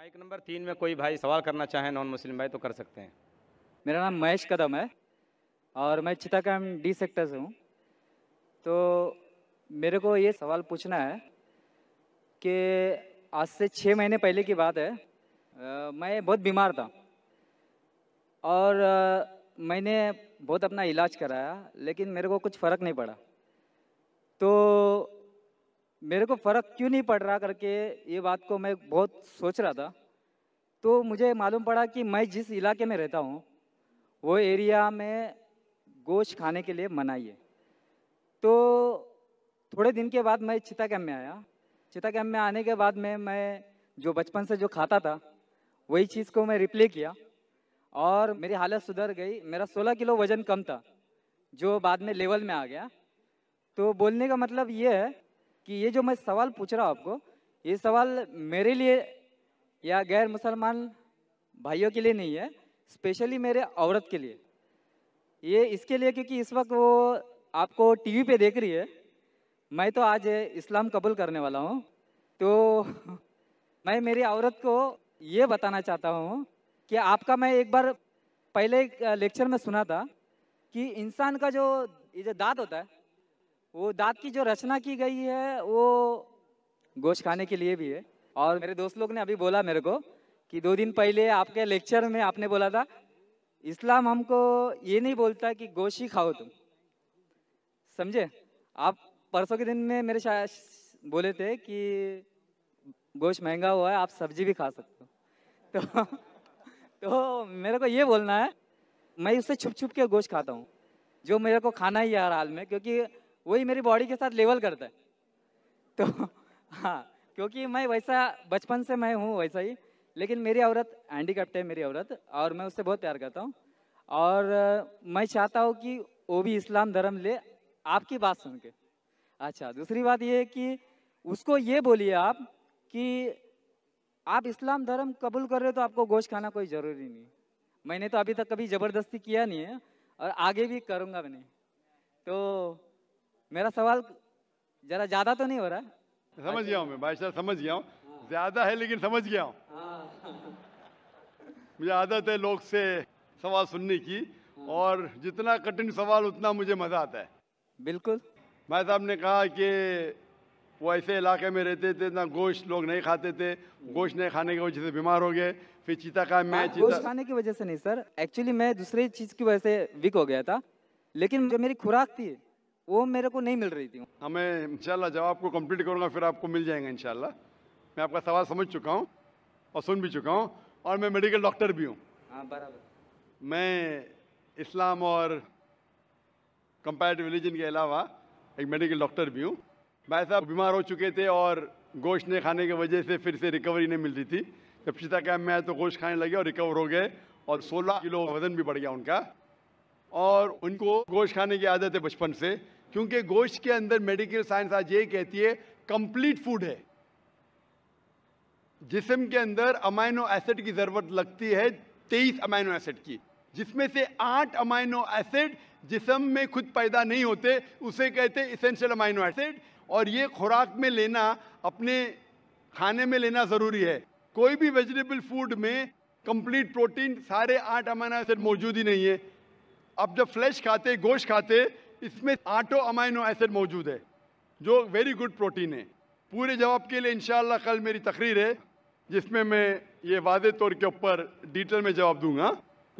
Mic हाँ, number तीन में कोई भाई सवाल करना चाहे नॉन मुस्लिम भाई तो कर सकते हैं मेरा नाम महेश कदम है और मैं चिताकाम डी सेक्टर से हूँ तो मेरे को ये सवाल पूछना है कि आज से छः महीने पहले की बात है मैं बहुत बीमार था और मैंने बहुत अपना इलाज कराया लेकिन मेरे को कुछ फ़र्क नहीं पड़ा तो मेरे को फ़र्क क्यों नहीं पड़ रहा करके ये बात को मैं बहुत सोच रहा था तो मुझे मालूम पड़ा कि मैं जिस इलाके में रहता हूँ वो एरिया में गोश्त खाने के लिए मनाई है तो थोड़े दिन के बाद मैं चिता कैम्प में आया चिता कैम्प में आने के बाद में मैं जो बचपन से जो खाता था वही चीज़ को मैं रिप्ले किया और मेरी हालत सुधर गई मेरा 16 किलो वज़न कम था जो बाद में लेवल में आ गया तो बोलने का मतलब ये है कि ये जो मैं सवाल पूछ रहा हूँ आपको ये सवाल मेरे लिए या गैर मुसलमान भाइयों के लिए नहीं है स्पेशली मेरे औरत के लिए ये इसके लिए क्योंकि इस वक्त वो आपको टीवी पे देख रही है मैं तो आज इस्लाम कबूल करने वाला हूँ तो मैं मेरी औरत को ये बताना चाहता हूँ कि आपका मैं एक बार पहले लेक्चर में सुना था कि इंसान का जो ये जो दांत होता है वो दांत की जो रचना की गई है वो गोश्त खाने के लिए भी है और मेरे दोस्त लोग ने अभी बोला मेरे को कि दो दिन पहले आपके लेक्चर में आपने बोला था इस्लाम हमको ये नहीं बोलता कि गोश ही खाओ तुम समझे आप परसों के दिन में मेरे शायद बोले थे कि गोश्त महंगा हुआ है आप सब्जी भी खा सकते हो तो तो मेरे को ये बोलना है मैं उससे छुप छुप के गोश्त खाता हूँ जो मेरे को खाना ही है हर हाल में क्योंकि वही मेरी बॉडी के साथ लेवल करता है तो हाँ क्योंकि मैं वैसा बचपन से मैं हूँ वैसा ही लेकिन मेरी औरत हैंडीकैप्ट है मेरी औरत और मैं उससे बहुत प्यार करता हूँ और मैं चाहता हूँ कि वो भी इस्लाम धर्म ले आपकी बात सुन के अच्छा दूसरी बात ये कि उसको ये बोलिए आप कि आप इस्लाम धर्म कबूल कर रहे हो तो आपको गोश्त खाना कोई ज़रूरी नहीं मैंने तो अभी तक कभी ज़बरदस्ती किया नहीं है और आगे भी करूँगा मैंने तो मेरा सवाल जरा ज्यादा तो नहीं हो रहा समझ गया हूँ मैं भाई साहब समझ गया हूँ ज्यादा है लेकिन समझ गया हूँ हाँ। मुझे आदत है लोग से सवाल सुनने की और जितना कठिन सवाल उतना मुझे मजा आता है बिल्कुल भाई साहब ने कहा कि वो ऐसे इलाके में रहते थे ना गोश्त लोग नहीं खाते थे गोश्त नहीं खाने की वजह से बीमार हो गए फिर चीता का मैं हाँ, चीता गोश्त खाने की वजह से नहीं सर एक्चुअली मैं दूसरी चीज़ की वजह से वीक हो गया था लेकिन जो मेरी खुराक थी वो मेरे को नहीं मिल रही थी हमें इंशाल्लाह जवाब को कंप्लीट करूँगा फिर आपको मिल जाएगा इंशाल्लाह मैं आपका सवाल समझ चुका हूँ और सुन भी चुका हूँ और मैं मेडिकल डॉक्टर भी हूँ हाँ बराबर मैं इस्लाम और कंपेरेटिव रिलीजन के अलावा एक मेडिकल डॉक्टर भी हूँ भाई साहब बीमार हो चुके थे और गोश्त नहीं खाने की वजह से फिर से रिकवरी नहीं मिल रही थी जब सीता कैम में आए तो गोश्त खाने लगे और रिकवर हो गए और 16 किलो वजन भी बढ़ गया उनका और उनको गोश्त खाने की आदत है बचपन से क्योंकि गोश्त के अंदर मेडिकल साइंस आज ये कहती है कंप्लीट फूड है जिसम के अंदर अमाइनो एसिड की ज़रूरत लगती है तेईस अमाइनो एसिड की जिसमें से आठ अमाइनो एसिड जिसम में खुद पैदा नहीं होते उसे कहते इसेंशियल अमाइनो एसिड और ये खुराक में लेना अपने खाने में लेना ज़रूरी है कोई भी वेजिटेबल फूड में कंप्लीट प्रोटीन सारे आठ अमाइनो एसिड मौजूद ही नहीं है अब जब फ्लैश खाते गोश्त खाते इसमें आटो अमाइनो एसिड मौजूद है जो वेरी गुड प्रोटीन है पूरे जवाब के लिए इनशाला कल मेरी तकरीर है जिसमें मैं ये वादे तौर के ऊपर डिटेल में जवाब दूंगा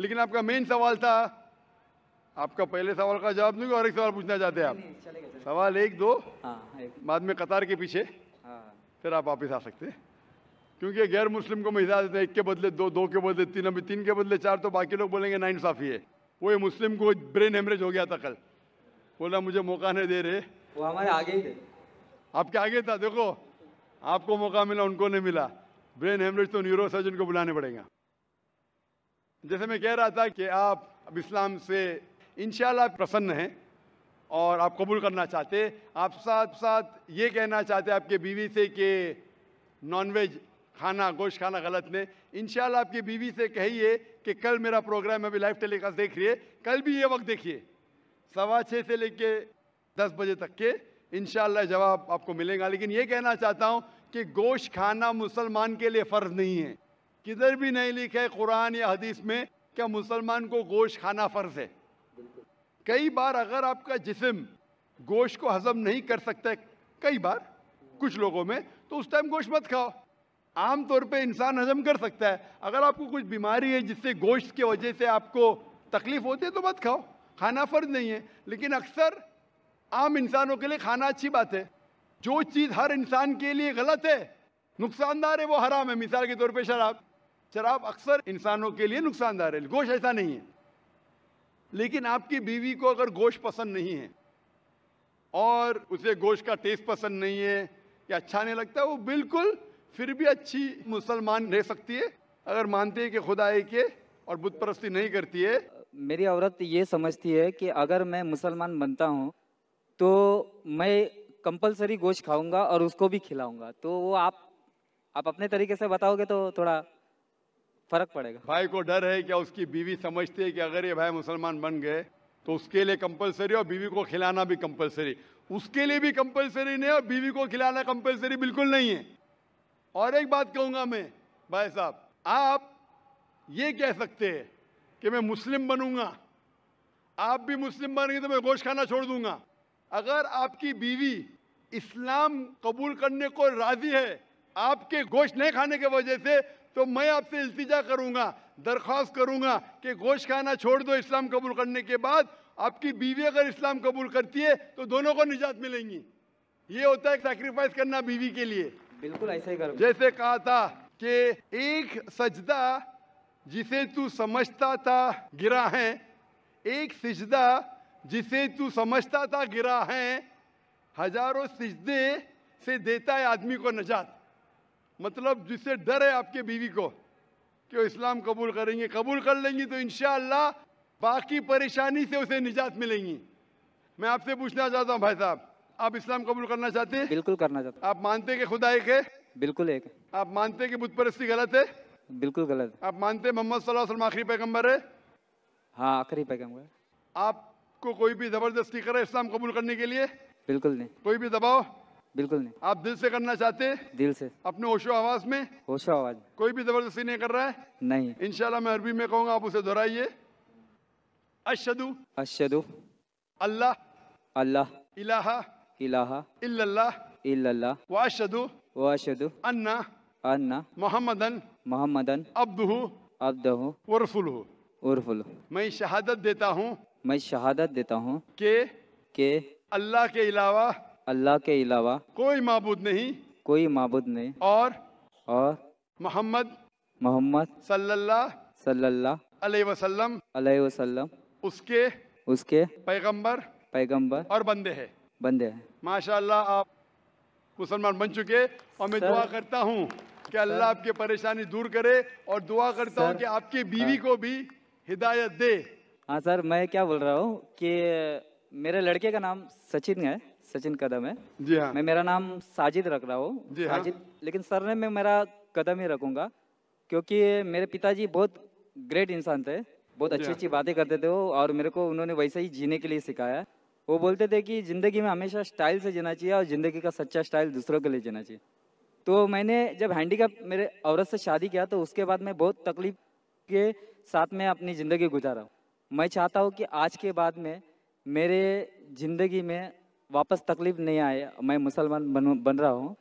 लेकिन आपका मेन सवाल था आपका पहले सवाल का जवाब दूंगा और एक सवाल पूछना चाहते हैं आप सवाल एक दो हाँ, बाद में कतार के पीछे हाँ। फिर आप वापस आ सकते हैं क्योंकि गैर मुस्लिम को मैं हिसाब देता एक के बदले दो दो के बदले तीन अभी तीन के बदले चार तो बाकी लोग बोलेंगे ना इंसाफी है वो ये मुस्लिम को ब्रेन हेमरेज हो गया था कल बोला मुझे मौका नहीं दे रहे वो हमारे आगे ही थे आपके आगे था देखो आपको मौका मिला उनको नहीं मिला ब्रेन हेमरेज तो न्यूरो सर्जन को बुलाने पड़ेगा जैसे मैं कह रहा था कि आप अब इस्लाम से इनशाला प्रसन्न हैं और आप कबूल करना चाहते आप साथ साथ ये कहना चाहते आपके बीवी से कि नॉनवेज खाना गोश्त खाना गलत नहीं इन आपकी बीवी से कहिए कि कल मेरा प्रोग्राम अभी लाइव टेलीकास्ट देख रही है कल भी ये वक्त देखिए सवा छः से लेके दस बजे तक के इन जवाब आपको मिलेगा लेकिन ये कहना चाहता हूँ कि गोश्त खाना मुसलमान के लिए फ़र्ज़ नहीं है किधर भी नहीं लिखा है कुरान या हदीस में क्या मुसलमान को गोश्त खाना फ़र्ज़ है कई बार अगर आपका जिसम गोश्त को हजम नहीं कर सकता कई बार कुछ लोगों में तो उस टाइम गोश्त मत खाओ आम तौर पे इंसान हजम कर सकता है अगर आपको कुछ बीमारी है जिससे गोश्त की वजह से आपको तकलीफ़ होती है तो मत खाओ खाना फ़र्ज नहीं है लेकिन अक्सर आम इंसानों के लिए खाना अच्छी बात है जो चीज़ हर इंसान के लिए गलत है नुकसानदार है वो हराम है मिसाल के तौर पे शराब शराब अक्सर इंसानों के लिए नुकसानदार है गोश्त ऐसा नहीं है लेकिन आपकी बीवी को अगर गोश्त पसंद नहीं है और उसे गोश्त का टेस्ट पसंद नहीं है या अच्छा नहीं लगता वो बिल्कुल फिर भी अच्छी मुसलमान रह सकती है अगर मानते हैं कि खुदा एक है और बुत परस्ती नहीं करती है मेरी औरत ये समझती है कि अगर मैं मुसलमान बनता हूँ तो मैं कंपलसरी गोश्त खाऊंगा और उसको भी खिलाऊंगा तो वो आप आप अपने तरीके से बताओगे तो थोड़ा फर्क पड़ेगा भाई को डर है क्या उसकी बीवी समझती है कि अगर ये भाई मुसलमान बन गए तो उसके लिए कंपलसरी और बीवी को खिलाना भी कंपलसरी उसके लिए भी कंपलसरी नहीं और बीवी को खिलाना कंपलसरी बिल्कुल नहीं है और एक बात कहूंगा मैं भाई साहब आप ये कह सकते हैं कि मैं मुस्लिम बनूंगा आप भी मुस्लिम बनेंगे तो मैं गोश्त खाना छोड़ दूंगा अगर आपकी बीवी इस्लाम कबूल करने को राजी है आपके गोश्त नहीं खाने की वजह से तो मैं आपसे इल्तिजा करूंगा दरख्वास्त करूंगा कि गोश्त खाना छोड़ दो इस्लाम कबूल करने के बाद आपकी बीवी अगर इस्लाम कबूल करती है तो दोनों को निजात मिलेंगी ये होता है सेक्रीफाइस करना बीवी के लिए बिल्कुल ऐसा ही कर जैसे कहा था कि एक सजदा जिसे तू समझता था गिरा है एक सिजदा जिसे तू समझता था गिरा है हजारों सिजदे से देता है आदमी को नजात मतलब जिससे डर है आपके बीवी को कि वो इस्लाम कबूल करेंगे कबूल कर लेंगी तो इन बाकी परेशानी से उसे निजात मिलेंगी मैं आपसे पूछना चाहता हूँ भाई साहब आप इस्लाम कबूल करना चाहते हैं बिल्कुल करना चाहते आप मानते कि खुदा एक है बिल्कुल एक आप मानते कि बुत गलत है बिल्कुल गलत आप मानते मोहम्मद आखिरी पैगम्बर है हाँ आखिरी पैगम्बर आपको कोई भी ज़बरदस्ती करे इस्लाम कबूल करने के लिए बिल्कुल नहीं कोई भी दबाव बिल्कुल नहीं आप दिल से करना चाहते हैं दिल से अपने होशो आवाज में होशो आवाज कोई भी जबरदस्ती नहीं कर रहा है नहीं इनशाला मैं अरबी में कहूँगा आप उसे दोहराइए अशदु अशदु अल्लाह अल्लाह इलाहा इलाहा इल्लल्लाह इल्लल्लाह वाशदु वाशदु अन्ना अन्ना मोहम्मदन मोहम्मदन अब्दहू अब्दहू उर्फुलहू उर्फुल मैं शहादत देता हूँ मैं शहादत देता हूँ के के अल्लाह के अलावा अल्लाह के अलावा कोई मबूद नहीं कोई मबूद नहीं और और मोहम्मद मोहम्मद सल्लाह सल्लल्लाहु अलैहि वसल्लम अलैहि वसल्लम उसके उसके पैगंबर पैगंबर और बंदे हैं बंदे हैं माशाल्लाह आप मुसलमान बन चुके और मैं दुआ करता हूँ कि अल्लाह आपकी परेशानी दूर करे और दुआ करता हूँ कि आपकी हाँ। बीवी को भी हिदायत दे हाँ सर मैं क्या बोल रहा हूँ कि मेरे लड़के का नाम सचिन है सचिन कदम है जी हाँ मैं मेरा नाम साजिद रख रहा हूँ हाँ। साजिद हाँ। लेकिन सर ने मैं मेरा कदम ही रखूंगा क्योंकि मेरे पिताजी बहुत ग्रेट इंसान थे बहुत अच्छी अच्छी हाँ। बातें करते थे और मेरे को उन्होंने वैसे ही जीने के लिए सिखाया वो बोलते थे कि ज़िंदगी में हमेशा स्टाइल से जीना चाहिए और ज़िंदगी का सच्चा स्टाइल दूसरों के लिए जीना चाहिए तो मैंने जब हैंडीकैप मेरे औरत से शादी किया तो उसके बाद मैं बहुत तकलीफ के साथ में अपनी ज़िंदगी गुजारा हूँ मैं चाहता हूँ कि आज के बाद में मेरे ज़िंदगी में वापस तकलीफ नहीं आए मैं मुसलमान बन बन रहा हूँ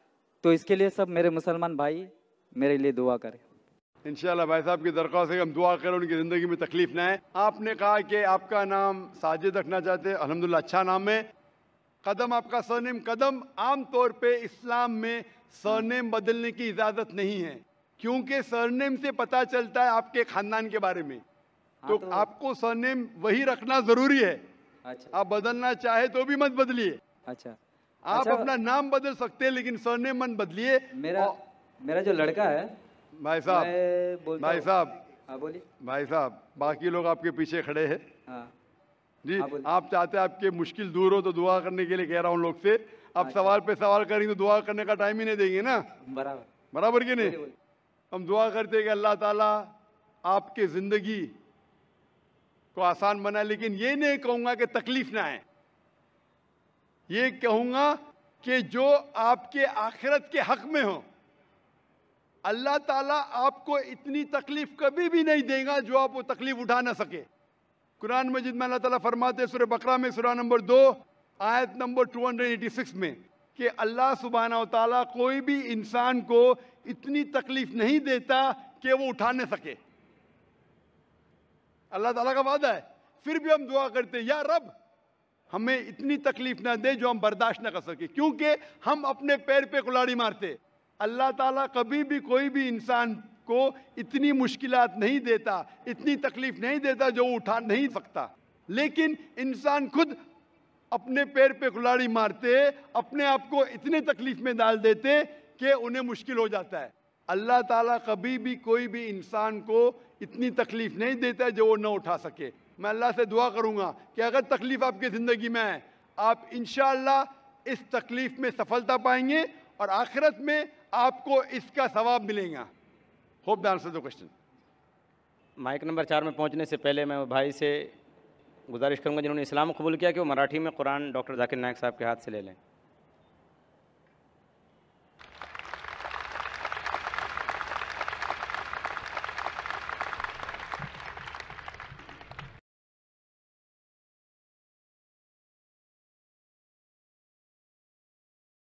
तो इसके लिए सब मेरे मुसलमान भाई मेरे लिए दुआ करें इन भाई साहब की दरख्वास्त है हम दुआ करें उनकी ज़िंदगी में तकलीफ ना है आपने कहा कि आपका नाम साजिद रखना चाहते हैं अलहमदिल्ला अच्छा नाम है कदम आपका सरनेम कदम आम तौर पे इस्लाम में सरनेम बदलने की इजाज़त नहीं है क्योंकि सरनेम से पता चलता है आपके ख़ानदान के बारे में हाँ तो, तो आपको सरनेम वही रखना ज़रूरी है अच्छा आप बदलना चाहे तो भी मत बदलिए अच्छा आप अच्छा। अपना नाम बदल सकते हैं लेकिन सरनेम मन बदलिए मेरा मेरा जो लड़का है भाई साहब भाई साहब भाई साहब बाकी लोग आपके पीछे खड़े हैं हाँ। जी हाँ, आप चाहते हैं आपके मुश्किल दूर हो तो दुआ करने के लिए कह रहा हूँ लोग से आप अच्छा। सवाल पे सवाल करेंगे तो दुआ करने का टाइम ही नहीं देंगे ना बराबर बराबर की नहीं हम दुआ करते हैं कि अल्लाह ताला आपके ज़िंदगी को आसान बनाए लेकिन ये नहीं कहूँगा कि तकलीफ़ ना आए ये कहूँगा कि जो आपके आखिरत के हक में हो अल्लाह ताला आपको इतनी तकलीफ कभी भी नहीं देगा जो आप वो तकलीफ उठा ना सके कुरान मजिद में अल्लाह ताला फरमाते सुर बकरा में सुरा नंबर दो आयत नंबर 286 में कि अल्लाह सुबहाना ताला कोई भी इंसान को इतनी तकलीफ नहीं देता कि वो उठा ना सके अल्लाह ताला का वादा है फिर भी हम दुआ करते या रब हमें इतनी तकलीफ ना दे जो हम बर्दाश्त ना कर सके क्योंकि हम अपने पैर पे कुलाड़ी मारते अल्लाह ताला कभी भी कोई भी इंसान को इतनी मुश्किल नहीं देता इतनी तकलीफ नहीं देता जो उठा नहीं सकता लेकिन इंसान खुद अपने पैर पे कुलाड़ी मारते अपने आप को इतने तकलीफ में डाल देते कि उन्हें मुश्किल हो जाता है अल्लाह ताला कभी भी कोई भी इंसान को इतनी तकलीफ नहीं देता जो वो न उठा सके मैं अल्लाह से दुआ करूँगा कि अगर तकलीफ आपकी ज़िंदगी में है आप इन इस तकलीफ में सफलता पाएंगे और आखिरत में आपको इसका सवाब मिलेगा hope the answer the question माइक नंबर चार में पहुंचने से पहले मैं भाई से गुजारिश करूंगा जिन्होंने इस्लाम कबूल किया कि वो मराठी में कुरान डॉक्टर जाकिर नायक साहब के हाथ से ले लें